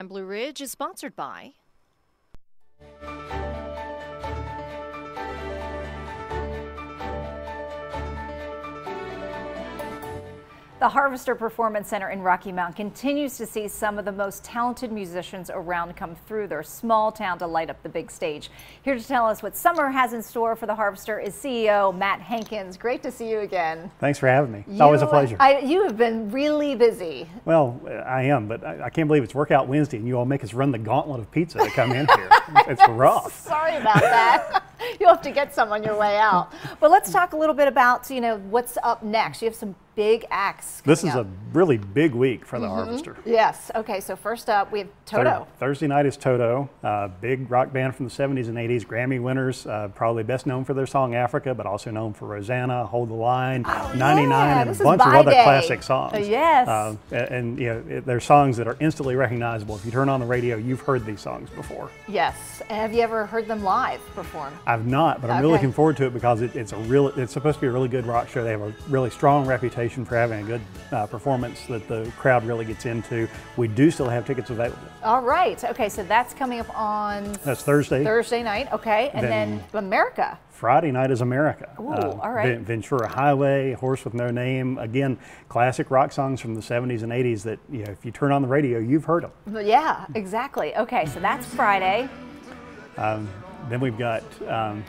And Blue Ridge is sponsored by The Harvester Performance Center in Rocky Mount continues to see some of the most talented musicians around come through their small town to light up the big stage. Here to tell us what summer has in store for the Harvester is CEO Matt Hankins. Great to see you again. Thanks for having me. You, Always a pleasure. I, you have been really busy. Well, I am, but I, I, can't believe it's Workout Wednesday and you all make us run the gauntlet of pizza to come in here. It's rough. Sorry about that. You'll have to get some on your way out. But let's talk a little bit about, you know, what's up next. You have some big acts. This is up. a really big week for the mm -hmm. harvester. Yes. Okay. So first up, we have Toto. Thursday night is Toto, uh, big rock band from the 70s and 80s, Grammy winners, uh, probably best known for their song Africa, but also known for Rosanna, Hold the Line, oh, 99, yeah. and this a bunch of other day. classic songs. Uh, yes. Uh, and, and you know, it, they're songs that are instantly recognizable. If you turn on the radio, you've heard these songs before. Yes. And have you ever heard them live perform? I've not, but I'm okay. really looking forward to it because it, it's a real. It's supposed to be a really good rock show. They have a really strong reputation reputation for having a good uh, performance that the crowd really gets into. We do still have tickets available. All right. Okay, so that's coming up on That's Thursday. Thursday night. Okay, and then, then America. Friday night is America. Ooh, uh, all right. Ventura Highway, Horse with No Name. Again, classic rock songs from the 70s and 80s that, you know, if you turn on the radio, you've heard them. Yeah, exactly. Okay, so that's Friday. Um, then we've got um,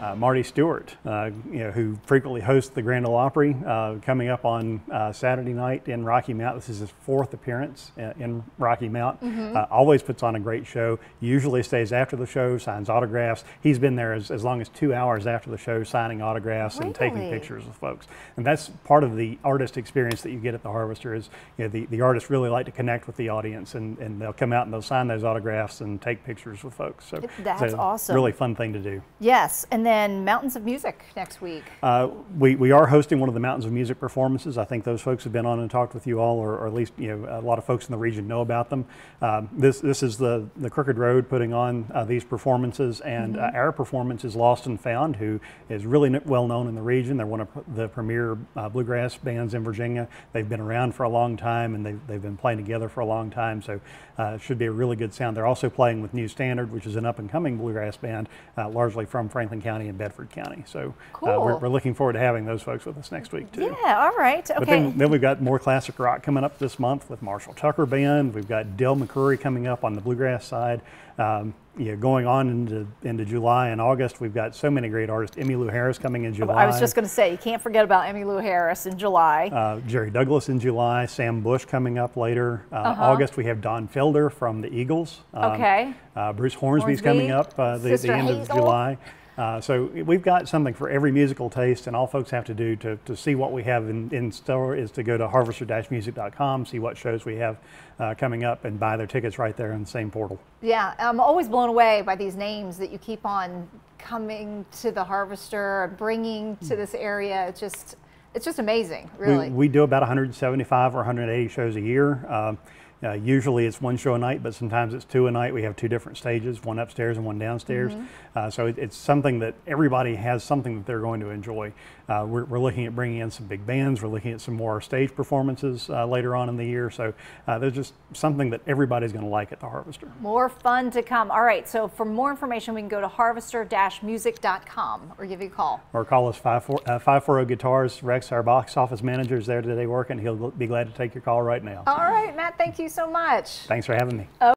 uh, Marty Stewart, uh, you know, who frequently hosts the Grand Ole Opry, uh, coming up on uh, Saturday night in Rocky Mount. This is his fourth appearance in, Rocky Mount. Mm -hmm. always puts on a great show. Usually stays after the show, signs autographs. He's been there as, as long as two hours after the show, signing autographs really? and taking pictures with folks. And that's part of the artist experience that you get at the Harvester. Is you know, the the artists really like to connect with the audience, and, and they'll come out and they'll sign those autographs and take pictures with folks. So that's so awesome. Really fun thing to do. Yes, and then Mountains of Music next week. Uh, we, we are hosting one of the Mountains of Music performances. I think those folks have been on and talked with you all, or, or at least you know a lot of folks in the region know about them. Um, this this is the the Crooked Road putting on uh, these performances, and mm -hmm. our performance is Lost and Found, who is really well known in the region. They're one of the premier uh, bluegrass bands in Virginia. They've been around for a long time, and they've they've been playing together for a long time. So it uh, should be a really good sound. They're also playing with New Standard, which is an up and coming bluegrass band, uh, largely from Franklin County. County and Bedford County. So cool. uh, we're, we're, looking forward to having those folks with us next week too. Yeah, all right. Okay. But then, then, we've got more classic rock coming up this month with Marshall Tucker Band. We've got Del McCurry coming up on the bluegrass side. Um, going on into into July and August, we've got so many great artists. Emmy Lou Harris coming in July. I was just going to say, you can't forget about Emmy Lou Harris in July. Uh, Jerry Douglas in July. Sam Bush coming up later. Uh, uh -huh. August, we have Don Felder from the Eagles. Um, okay. Uh, Bruce Hornsby's Hornsby. coming up uh, the, the, end Hazel. of July. Uh, so we've got something for every musical taste, and all folks have to do to, to see what we have in, in store is to go to harvester-music.com, see what shows we have uh, coming up, and buy their tickets right there in the same portal. Yeah, I'm always blown away by these names that you keep on coming to the harvester, bringing to this area. It's just, it's just amazing, really. We, we do about 175 or 180 shows a year. Uh, uh, usually it's one show a night, but sometimes it's two a night. We have two different stages, one upstairs and one downstairs. Mm -hmm. uh, so it, it's something that everybody has something that they're going to enjoy. Uh, we're, we're, looking at bringing in some big bands. We're looking at some more stage performances uh, later on in the year. So uh, there's just something that everybody's going to like at the Harvester. More fun to come. All right. So for more information, we can go to harvester-music.com or give you a call. Or call us 540 uh, Guitars. Rex, our box office manager, is there today working. He'll be glad to take your call right now. All right, Matt. Thank you you so much. Thanks for having me. Okay.